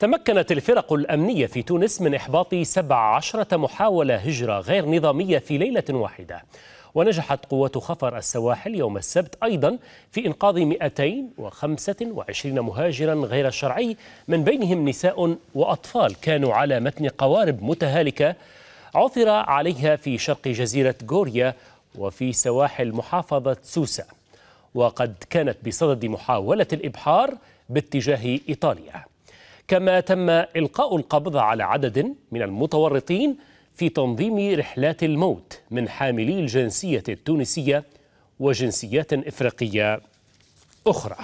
تمكنت الفرق الأمنية في تونس من إحباط 17 محاولة هجرة غير نظامية في ليلة واحدة ونجحت قوات خفر السواحل يوم السبت أيضا في إنقاذ 225 مهاجرا غير شرعي من بينهم نساء وأطفال كانوا على متن قوارب متهالكة عثر عليها في شرق جزيرة غوريا وفي سواحل محافظة سوسة وقد كانت بصدد محاولة الإبحار باتجاه إيطاليا كما تم إلقاء القبض على عدد من المتورطين في تنظيم رحلات الموت من حاملي الجنسية التونسية وجنسيات إفريقية أخرى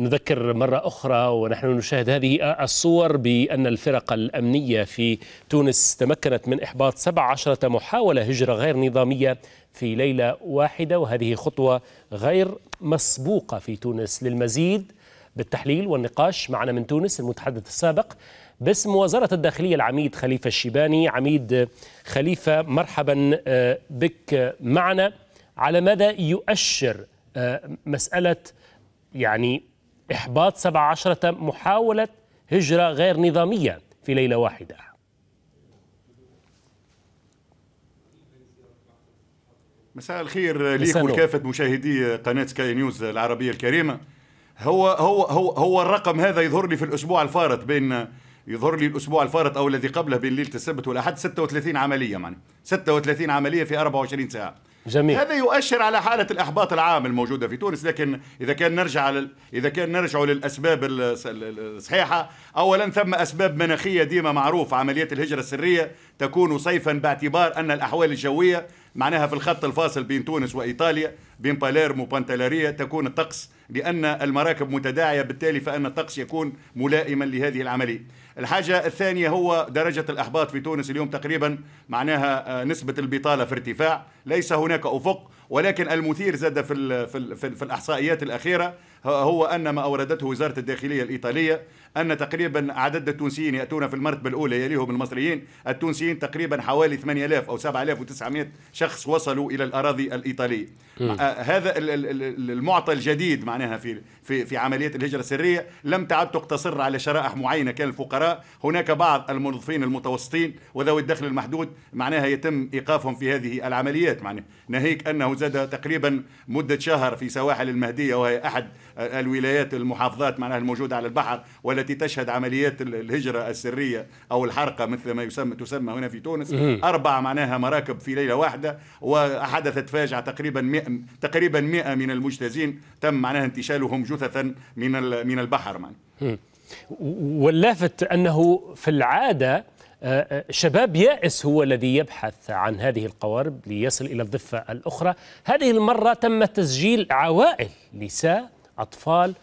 نذكر مرة أخرى ونحن نشاهد هذه الصور بأن الفرق الأمنية في تونس تمكنت من إحباط 17 محاولة هجرة غير نظامية في ليلة واحدة وهذه خطوة غير مسبوقة في تونس للمزيد بالتحليل والنقاش معنا من تونس المتحدث السابق باسم وزارة الداخلية العميد خليفة الشيباني عميد خليفة مرحبا آه، بك معنا على ماذا يؤشر آه، مسألة يعني إحباط 17 محاولة هجرة غير نظامية في ليلة واحدة مساء الخير ليك ولكافة مشاهدي قناة سكاي نيوز العربية الكريمة هو هو هو هو الرقم هذا يظهر لي في الأسبوع الفارط بين يظهر لي الأسبوع الفارط أو الذي قبله بين ليلة السبت والأحد 36 عملية معناها 36 عملية في 24 ساعة جميل هذا يؤشر على حالة الإحباط العام الموجودة في تونس لكن إذا كان نرجع لل... إذا كان نرجع للأسباب الصحيحة أولا ثم أسباب مناخية ديما معروف عملية الهجرة السرية تكون صيفا باعتبار أن الأحوال الجوية معناها في الخط الفاصل بين تونس وإيطاليا بين باليرمو وبانتلارية تكون الطقس لأن المراكب متداعية بالتالي فأن الطقس يكون ملائما لهذه العملية الحاجة الثانية هو درجة الإحباط في تونس اليوم تقريبا معناها آه، نسبة البطالة في ارتفاع ليس هناك أفق ولكن المثير زاد في, في, في, في الإحصائيات الأخيرة هو أن ما أوردته وزارة الداخلية الإيطالية أن تقريبا عدد التونسيين يأتون في المرتبة الأولى يليهم المصريين التونسيين تقريبا حوالي 8000 أو 7900 شخص وصلوا إلى الأراضي الإيطالية آه، هذا المعطى الجديد معناها في في في عملية الهجرة السرية لم تعد تقتصر على شرائح معينة كان الفقراء هناك بعض الموظفين المتوسطين وذوي الدخل المحدود معناها يتم إيقافهم في هذه العمليات معناها ناهيك أنه زاد تقريبا مدة شهر في سواحل المهدية وهي أحد الولايات المحافظات معناها الموجودة على البحر ولا والتي تشهد عمليات الهجرة السرية أو الحرقة مثل ما يسمى تسمى هنا في تونس أربع معناها مراكب في ليلة واحدة وحدثت فاجعة تقريبا مئة تقريبا 100 من المجتازين تم معناها انتشالهم جثثا من من البحر معنا. واللافت أنه في العادة آه، آه، شباب يائس هو الذي يبحث عن هذه القوارب ليصل إلى الضفة الأخرى هذه المرة تم تسجيل عوائل نساء أطفال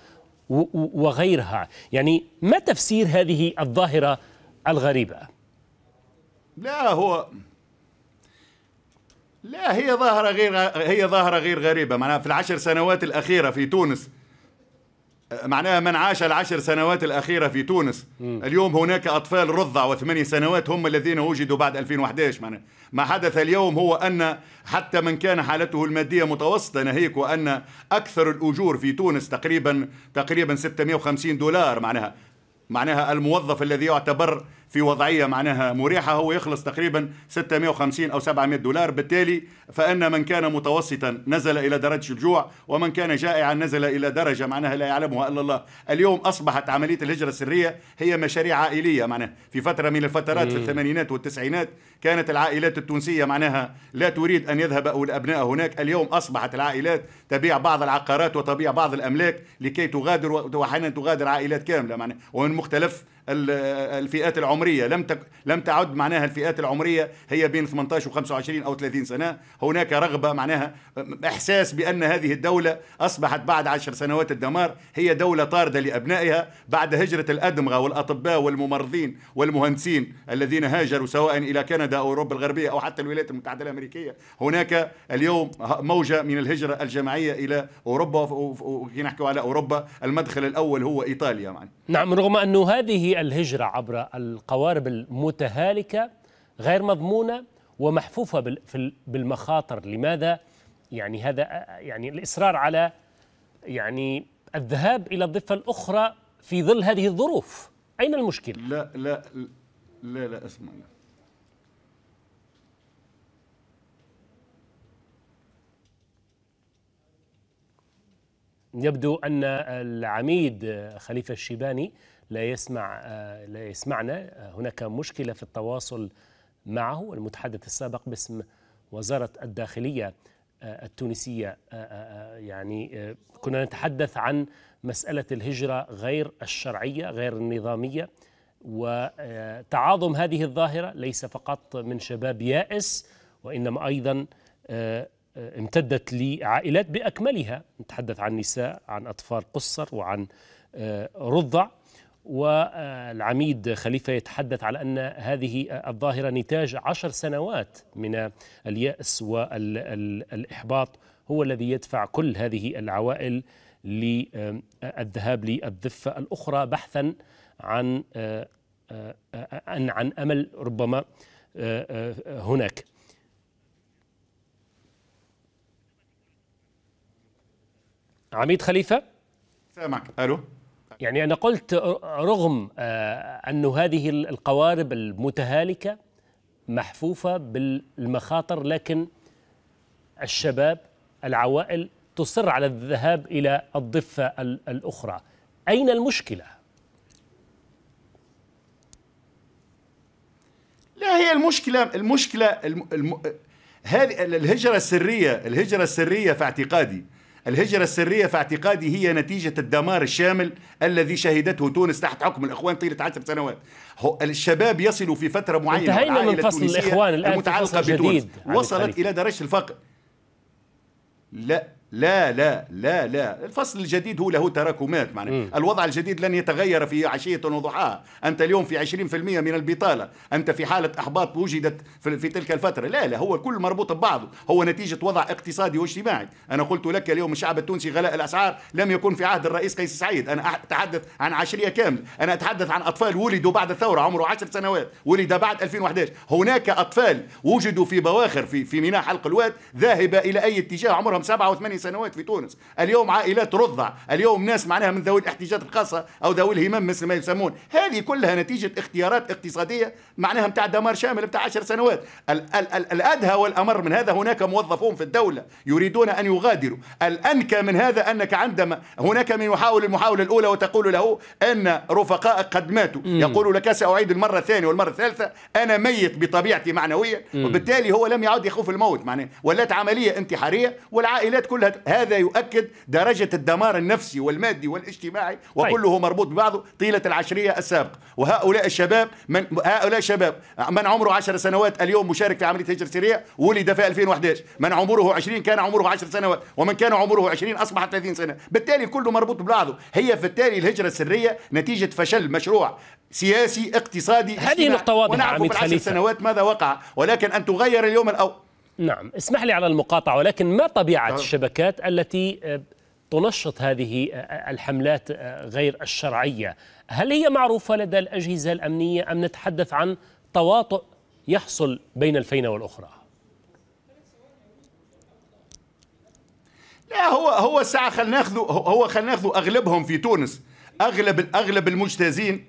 وغيرها يعني ما تفسير هذه الظاهرة الغريبة لا هو لا هي ظاهرة غير هي ظاهرة غير غريبة معناها في العشر سنوات الأخيرة في تونس معناها من عاش العشر سنوات الأخيرة في تونس م. اليوم هناك أطفال رضع وثماني سنوات هم الذين وجدوا بعد 2011 معناها ما حدث اليوم هو أن حتى من كان حالته المادية متوسطة ناهيك وأن أكثر الأجور في تونس تقريبا تقريبا 650 دولار معناها معناها الموظف الذي يعتبر في وضعيه معناها مريحه هو يخلص تقريبا 650 او 700 دولار بالتالي فان من كان متوسطا نزل الى درجه الجوع ومن كان جائعا نزل الى درجه معناها لا يعلمها الا الله اليوم اصبحت عمليه الهجره السريه هي مشاريع عائليه معناها في فتره من الفترات في الثمانينات والتسعينات كانت العائلات التونسيه معناها لا تريد ان يذهب الابناء هناك اليوم اصبحت العائلات تبيع بعض العقارات وتبيع بعض الاملاك لكي تغادر واحيانا تغادر عائلات كامله معناها ومن مختلف الفئات العمريه لم تك لم تعد معناها الفئات العمريه هي بين 18 و25 او 30 سنه هناك رغبه معناها احساس بان هذه الدوله اصبحت بعد عشر سنوات الدمار هي دوله طارده لابنائها بعد هجره الادمغه والاطباء والممرضين والمهندسين الذين هاجروا سواء الى كندا او اوروبا الغربيه او حتى الولايات المتحده الامريكيه هناك اليوم موجه من الهجره الجماعيه الى اوروبا وكي نحكي على اوروبا المدخل الاول هو ايطاليا معنا. نعم رغم انه هذه الهجرة عبر القوارب المتهالكة غير مضمونة ومحفوفة بالمخاطر لماذا يعني هذا يعني الإصرار على يعني الذهاب إلى الضفة الأخرى في ظل هذه الظروف أين المشكلة؟ لا لا لا لا, لا أسمع لا. يبدو أن العميد خليفة الشيباني لا يسمع لا يسمعنا هناك مشكلة في التواصل معه المتحدث السابق باسم وزارة الداخلية آه، التونسية آه، آه، يعني كنا نتحدث عن مسألة الهجرة غير الشرعية غير النظامية وتعاظم هذه الظاهرة ليس فقط من شباب يائس وإنما أيضا آه، امتدت لعائلات باكملها نتحدث عن نساء عن اطفال قصر وعن آه، رضع والعميد خليفه يتحدث على ان هذه الظاهره نتاج عشر سنوات من الياس والاحباط هو الذي يدفع كل هذه العوائل للذهاب للضفه الاخرى بحثا عن آه، عن امل ربما هناك عميد خليفة سامعك ألو يعني أنا قلت رغم آه، أنه هذه القوارب المتهالكة محفوفة بالمخاطر لكن الشباب العوائل تصر على الذهاب إلى الضفة الأخرى أين المشكلة؟ لا هي المشكلة المشكلة الم... الم... هذه الهجرة السرية الهجرة السرية في اعتقادي الهجرة السرية في اعتقادي هي نتيجة الدمار الشامل الذي شهدته تونس تحت حكم الإخوان طيلة عشر سنوات الشباب يصل في فترة معينة انتهينا من فصل الإخوان الآن المتعلقة بتونس وصلت إلى درجة الفقر لا لا لا لا لا الفصل الجديد هو له تراكمات معناه الوضع الجديد لن يتغير في عشية وضحاها أنت اليوم في 20% من البطالة أنت في حالة أحباط وجدت في, تلك الفترة لا لا هو كل مربوط ببعضه هو نتيجة وضع اقتصادي واجتماعي أنا قلت لك اليوم الشعب التونسي غلاء الأسعار لم يكن في عهد الرئيس قيس سعيد أنا أتحدث عن عشرية كاملة أنا أتحدث عن أطفال ولدوا بعد الثورة عمره 10 سنوات ولد بعد 2011 هناك أطفال وجدوا في بواخر في, في ميناء حلق الواد ذاهبة إلى أي اتجاه عمرهم 7 و8 ثماني سنوات في تونس اليوم عائلات رضع اليوم ناس معناها من ذوي الاحتياجات الخاصة أو ذوي الهمم مثل ما يسمون هذه كلها نتيجة اختيارات اقتصادية معناها متاع دمار شامل بتاع 10 سنوات ال- ال- ال- الأدهى والأمر من هذا هناك موظفون في الدولة يريدون أن يغادروا الأنكى من هذا أنك عندما هناك من يحاول المحاولة الأولى وتقول له أن رفقائك قد ماتوا يقول لك سأعيد المرة الثانية والمرة الثالثة أنا ميت بطبيعتي معنويا وبالتالي هو لم يعد يخوف الموت معناه ولات عملية انتحارية والعائلات كلها هذا يؤكد درجة الدمار النفسي والمادي والاجتماعي طيب. وكله مربوط ببعضه طيلة العشرية السابقة وهؤلاء الشباب من هؤلاء الشباب من عمره 10 سنوات اليوم مشارك في عملية هجرة سرية ولد في 2011 من عمره 20 كان عمره 10 سنوات ومن كان عمره 20 أصبح 30 سنة بالتالي كله مربوط ببعضه هي في التالي الهجرة السرية نتيجة فشل مشروع سياسي اقتصادي هذه نقطة واضحة ونعرف بالعشر سنوات ماذا وقع ولكن أن تغير اليوم الأول نعم اسمح لي على المقاطعة ولكن ما طبيعة نعم. الشبكات التي آه، تنشط هذه آه، الحملات آه، غير الشرعية هل هي معروفة لدى الأجهزة الأمنية أم نتحدث عن تواطؤ يحصل بين الفينة والأخرى لا هو هو ساعة خلينا ناخذ هو خلينا ناخذ أغلبهم في تونس أغلب أغلب المجتازين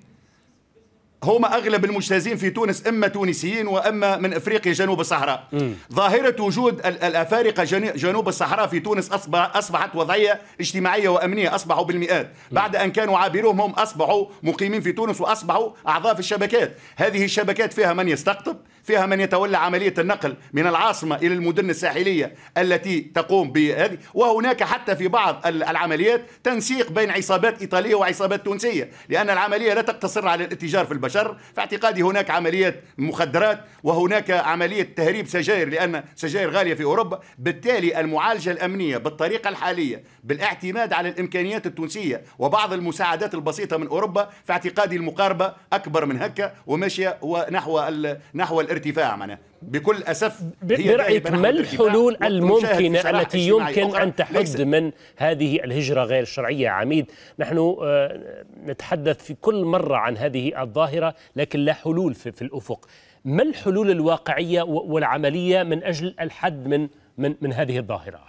هم اغلب المجتازين في تونس اما تونسيين واما من افريقيا جنوب الصحراء مم. ظاهره وجود الافارقه جنوب الصحراء في تونس أصبح اصبحت وضعيه اجتماعيه وامنيه اصبحوا بالمئات مم. بعد ان كانوا عابرون هم اصبحوا مقيمين في تونس واصبحوا اعضاء في الشبكات هذه الشبكات فيها من يستقطب فيها من يتولى عمليه النقل من العاصمه الى المدن الساحليه التي تقوم بهذه وهناك حتى في بعض العمليات تنسيق بين عصابات ايطاليه وعصابات تونسيه لان العمليه لا تقتصر على الاتجار في البشر البشر في اعتقادي هناك عملية مخدرات وهناك عملية تهريب سجائر لأن سجائر غالية في أوروبا بالتالي المعالجة الأمنية بالطريقة الحالية بالاعتماد على الإمكانيات التونسية وبعض المساعدات البسيطة من أوروبا في اعتقادي المقاربة أكبر من هكا وماشية ونحو نحو الارتفاع معناها بكل اسف برايك ما الحلول الممكنه التي يمكن ان تحد من هذه الهجره غير الشرعيه عميد نحن آه، نتحدث في كل مره عن هذه الظاهره لكن لا حلول في, في الافق ما الحلول الواقعيه والعمليه من اجل الحد من من من هذه الظاهره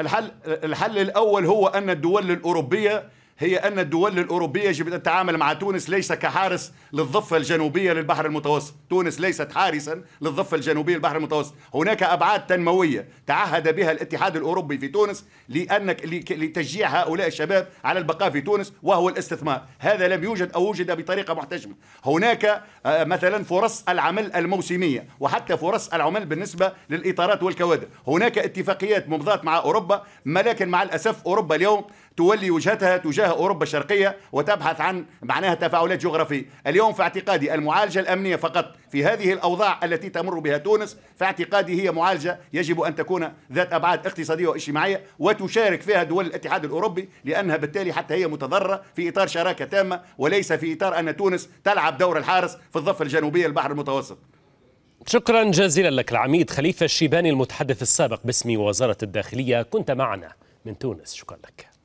الحل الحل الاول هو ان الدول الاوروبيه هي أن الدول الأوروبية يجب أن تتعامل مع تونس ليس كحارس للضفة الجنوبية للبحر المتوسط تونس ليست حارسا للضفة الجنوبية للبحر المتوسط هناك أبعاد تنموية تعهد بها الاتحاد الأوروبي في تونس لأنك لتشجيع هؤلاء الشباب على البقاء في تونس وهو الاستثمار هذا لم يوجد أو وجد بطريقة محتشمة هناك آه، مثلا فرص العمل الموسمية وحتى فرص العمل بالنسبة للإطارات والكوادر هناك اتفاقيات ممضات مع أوروبا ولكن مع الأسف أوروبا اليوم تولي وجهتها تجاه تتجه أوروبا الشرقية وتبحث عن معناها تفاعلات جغرافية اليوم في اعتقادي المعالجة الأمنية فقط في هذه الأوضاع التي تمر بها تونس في اعتقادي هي معالجة يجب أن تكون ذات أبعاد اقتصادية واجتماعية وتشارك فيها دول الاتحاد الأوروبي لأنها بالتالي حتى هي متضررة في إطار شراكة تامة وليس في إطار أن تونس تلعب دور الحارس في الضفة الجنوبية البحر المتوسط شكرا جزيلا لك العميد خليفة الشيباني المتحدث السابق باسم وزارة الداخلية كنت معنا من تونس شكرا لك